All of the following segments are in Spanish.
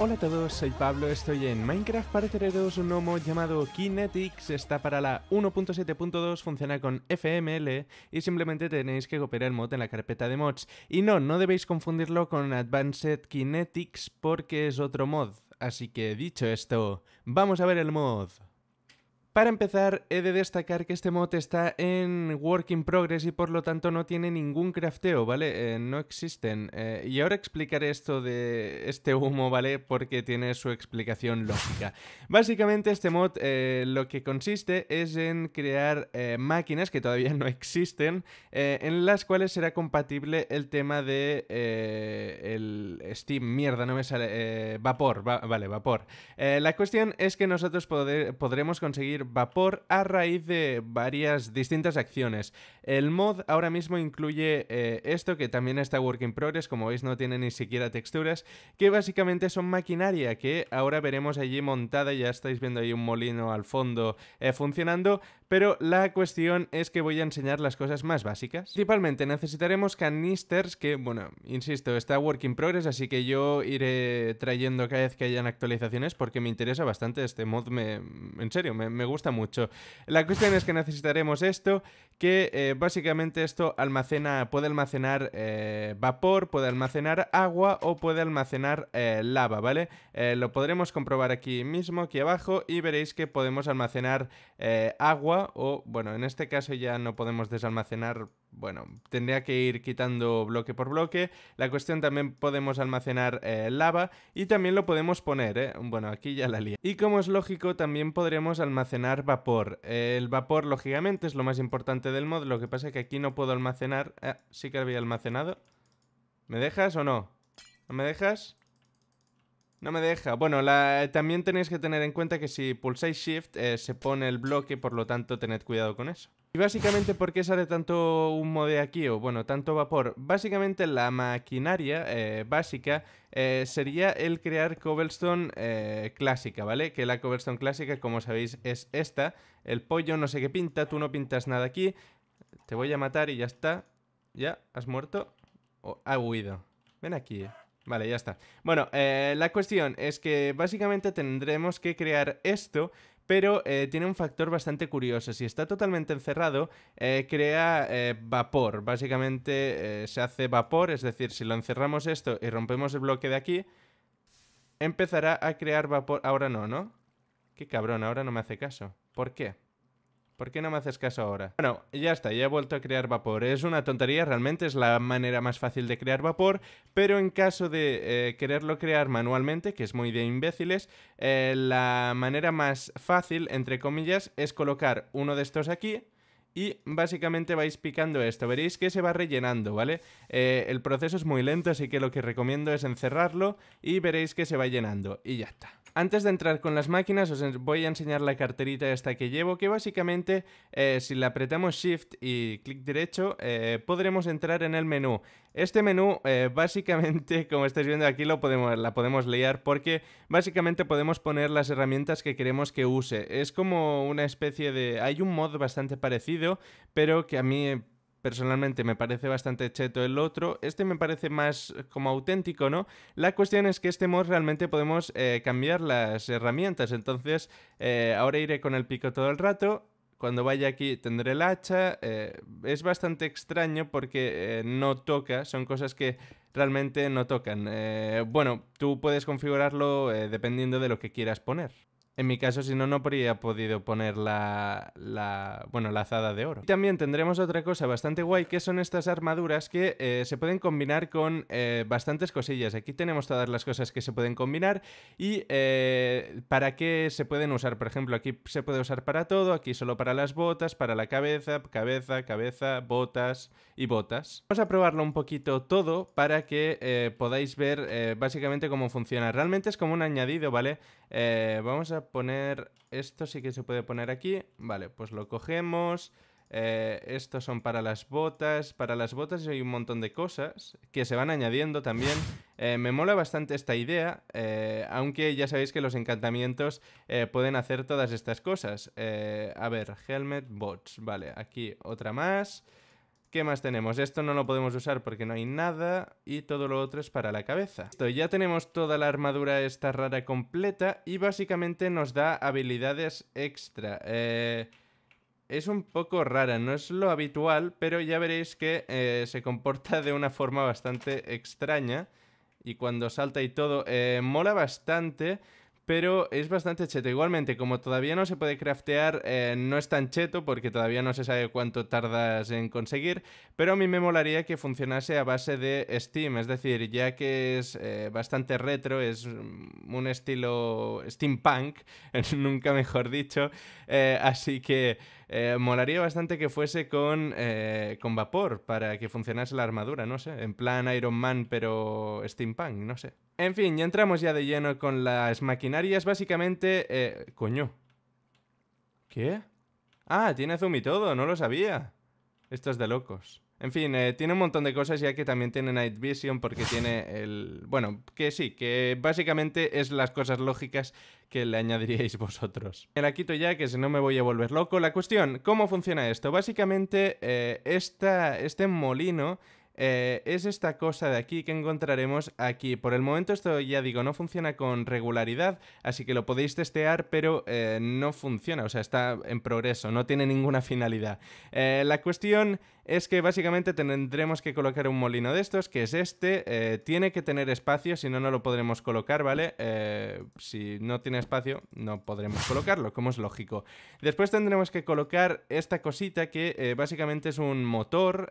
Hola a todos, soy Pablo, estoy en Minecraft para 2 un mod llamado Kinetics, está para la 1.7.2, funciona con FML y simplemente tenéis que copiar el mod en la carpeta de mods. Y no, no debéis confundirlo con Advanced Kinetics porque es otro mod. Así que dicho esto, vamos a ver el mod. Para empezar, he de destacar que este mod está en Work in Progress y por lo tanto no tiene ningún crafteo, ¿vale? Eh, no existen. Eh, y ahora explicaré esto de este humo, ¿vale? Porque tiene su explicación lógica. Básicamente este mod eh, lo que consiste es en crear máquinas que todavía no existen, en las cuales será compatible el tema de el Steam, mierda, no me sale, vapor, vale, vapor. la cuestión es que nosotros podremos conseguir vapor a raíz de varias distintas acciones. El mod ahora mismo incluye eh, esto que también está work in progress, como veis no tiene ni siquiera texturas, que básicamente son maquinaria que ahora veremos allí montada, ya estáis viendo ahí un molino al fondo eh, funcionando, pero la cuestión es que voy a enseñar las cosas más básicas. Principalmente necesitaremos canisters que, bueno, insisto, está work in progress, así que yo iré trayendo cada vez que hayan actualizaciones porque me interesa bastante este mod, en serio, me gusta mucho. La cuestión es que necesitaremos esto, que eh, básicamente esto almacena, puede almacenar eh, vapor, puede almacenar agua o puede almacenar eh, lava, ¿vale? lo podremos comprobar aquí mismo, aquí abajo, y veréis que podemos almacenar agua o, bueno, en este caso ya no podemos desalmacenar bueno, tendría que ir quitando bloque por bloque. La cuestión también podemos almacenar eh, lava y también lo podemos poner, ¿eh? Bueno, aquí ya la lía. Y como es lógico, también podremos almacenar vapor. el vapor, lógicamente, es lo más importante del mod, lo que pasa es que aquí no puedo almacenar... Ah, sí que había almacenado. ¿Me dejas o no? ¿No me dejas? No me deja. Bueno, la... también tenéis que tener en cuenta que si pulsáis Shift eh, se pone el bloque, por lo tanto tened cuidado con eso. ¿Y básicamente por qué sale tanto humo de aquí o bueno, tanto vapor? Básicamente la maquinaria eh, básica eh, sería el crear cobblestone eh, clásica, ¿vale? Que la cobblestone clásica, como sabéis, es esta. El pollo no sé qué pinta, tú no pintas nada aquí. Te voy a matar y ya está. Ya, has muerto. O ha huido. Ven aquí. Vale, ya está. Bueno, eh, la cuestión es que básicamente tendremos que crear esto pero eh, tiene un factor bastante curioso. Si está totalmente encerrado, eh, crea vapor. Básicamente se hace vapor, es decir, si lo encerramos esto y rompemos el bloque de aquí, empezará a crear vapor. Ahora no, ¿no? Qué cabrón, ahora no me hace caso. ¿Por qué? ¿Por qué no me haces caso ahora? Bueno, ya está, ya he vuelto a crear vapor. Es una tontería, realmente es la manera más fácil de crear vapor, pero en caso de eh, quererlo crear manualmente, que es muy de imbéciles, eh, la manera más fácil, entre comillas, es colocar uno de estos aquí, y básicamente vais picando esto. Veréis que se va rellenando, ¿vale? Eh, el proceso es muy lento, así que lo que recomiendo es encerrarlo y veréis que se va llenando y ya está. Antes de entrar con las máquinas os voy a enseñar la carterita esta que llevo, que básicamente eh, si le apretamos Shift y clic derecho eh, podremos entrar en el menú. Este menú básicamente, como estáis viendo aquí, lo podemos, la podemos leer porque básicamente podemos poner las herramientas que queremos que use. Es como una especie de... hay un mod bastante parecido pero que a mí eh, personalmente me parece bastante cheto el otro, este me parece más eh, como auténtico, ¿no? La cuestión es que este mod realmente podemos eh, cambiar las herramientas, entonces ahora iré con el pico todo el rato, cuando vaya aquí tendré el hacha, es bastante extraño porque no toca, son cosas que realmente no tocan. bueno, tú puedes configurarlo dependiendo de lo que quieras poner. En mi caso, si no, no habría podido poner la, la, bueno, de oro. también tendremos otra cosa bastante guay, que son estas armaduras que eh, se pueden combinar con eh, bastantes cosillas. Aquí tenemos todas las cosas que se pueden combinar y eh, para qué se pueden usar. Por ejemplo, aquí se puede usar para todo, aquí solo para las botas, para la cabeza, cabeza, cabeza, botas y botas. Vamos a probarlo un poquito todo para que podáis ver básicamente cómo funciona. Realmente es como un añadido, ¿vale? Eh, vamos a poner... Esto sí que se puede poner aquí. Vale, pues lo cogemos. Eh, estos son para las botas. Para las botas hay un montón de cosas que se van añadiendo también. Eh, me mola bastante esta idea, aunque ya sabéis que los encantamientos pueden hacer todas estas cosas. a ver, helmet bots. Vale, aquí otra más. ¿Qué más tenemos? Esto no lo podemos usar porque no hay nada y todo lo otro es para la cabeza. ya tenemos toda la armadura esta rara completa y básicamente nos da habilidades extra. Eh, es un poco rara, no es lo habitual, pero ya veréis que eh, se comporta de una forma bastante extraña y cuando salta y todo, eh, mola bastante pero es bastante cheto. Igualmente, como todavía no se puede craftear, eh, no es tan cheto porque todavía no se sabe cuánto tardas en conseguir, pero a mí me molaría que funcionase a base de Steam, es decir, ya que es eh, bastante retro, es mm, un estilo steampunk, nunca mejor dicho, eh, así que... Eh, molaría bastante que fuese con, eh, con vapor para que funcionase la armadura, no sé. En plan Iron Man, pero steampunk, no sé. En fin, ya entramos ya de lleno con las maquinarias. Básicamente, eh, coño. ¿Qué? Ah, tiene zoom y todo, no lo sabía. Esto es de locos. En fin, eh, tiene un montón de cosas ya que también tiene Night Vision porque tiene el... Bueno, que sí, que básicamente es las cosas lógicas que le añadiríais vosotros. Me la quito ya que si no me voy a volver loco. La cuestión, ¿cómo funciona esto? Básicamente, eh, esta, este molino eh, es esta cosa de aquí que encontraremos aquí. Por el momento esto ya digo, no funciona con regularidad, así que lo podéis testear, pero eh, no funciona, o sea, está en progreso, no tiene ninguna finalidad. Eh, la cuestión es que básicamente tendremos que colocar un molino de estos, que es este, tiene que tener espacio, si no, no lo podremos colocar, ¿vale? si no tiene espacio, no podremos colocarlo, como es lógico. Después tendremos que colocar esta cosita que básicamente es un motor,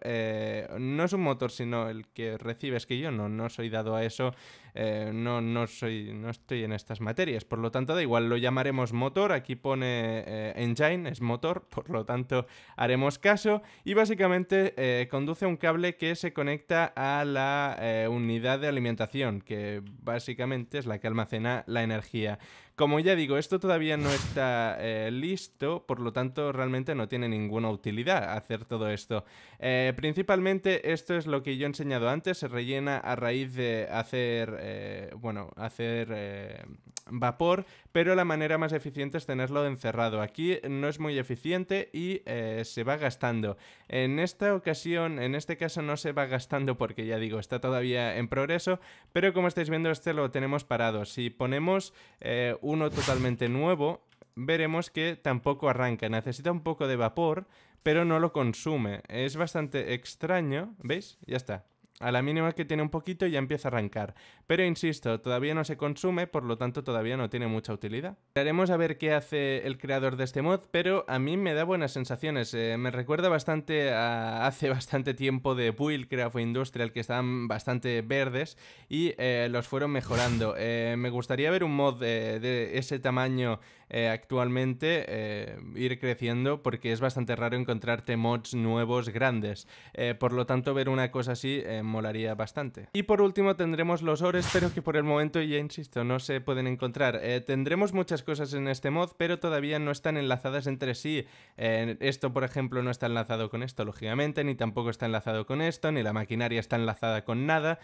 no es un motor, sino el que recibes, que yo no, no soy dado a eso, eh, no, no, soy, no estoy en estas materias. Por lo tanto, da igual, lo llamaremos motor, aquí pone eh, engine, es motor, por lo tanto haremos caso. Y básicamente eh, conduce un cable que se conecta a la unidad de alimentación, que básicamente es la que almacena la energía. Como ya digo, esto todavía no está eh, listo, por lo tanto realmente no tiene ninguna utilidad hacer todo esto. Eh, principalmente esto es lo que yo he enseñado antes, se rellena a raíz de hacer, eh, bueno, hacer vapor, pero la manera más eficiente es tenerlo encerrado. Aquí no es muy eficiente y se va gastando. En esta ocasión, en este caso no se va gastando porque ya digo, está todavía en progreso, pero como estáis viendo este lo tenemos parado. Si ponemos... un uno totalmente nuevo, veremos que tampoco arranca. Necesita un poco de vapor, pero no lo consume. Es bastante extraño. ¿Veis? Ya está. A la mínima que tiene un poquito ya empieza a arrancar. Pero insisto, todavía no se consume, por lo tanto todavía no tiene mucha utilidad. Haremos a ver qué hace el creador de este mod, pero a mí me da buenas sensaciones. Eh, me recuerda bastante a hace bastante tiempo de Buildcraft o Industrial, que estaban bastante verdes y eh, los fueron mejorando. Eh, me gustaría ver un mod de ese tamaño eh, actualmente eh, ir creciendo porque es bastante raro encontrarte mods nuevos grandes. Eh, por lo tanto, ver una cosa así molaría bastante. Y por último tendremos los ores, pero que por el momento, ya insisto, no se pueden encontrar. tendremos muchas cosas en este mod, pero todavía no están enlazadas entre sí. esto, por ejemplo, no está enlazado con esto, lógicamente, ni tampoco está enlazado con esto, ni la maquinaria está enlazada con nada.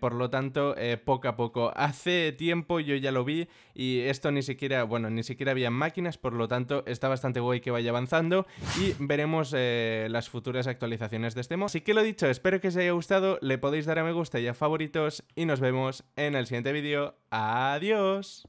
por lo tanto, poco a poco. Hace tiempo yo ya lo vi y esto ni siquiera, bueno, ni siquiera que había máquinas, por lo tanto está bastante guay que vaya avanzando y veremos eh, las futuras actualizaciones de este mod. Así que lo dicho, espero que os haya gustado, le podéis dar a me gusta y a favoritos y nos vemos en el siguiente vídeo. ¡Adiós!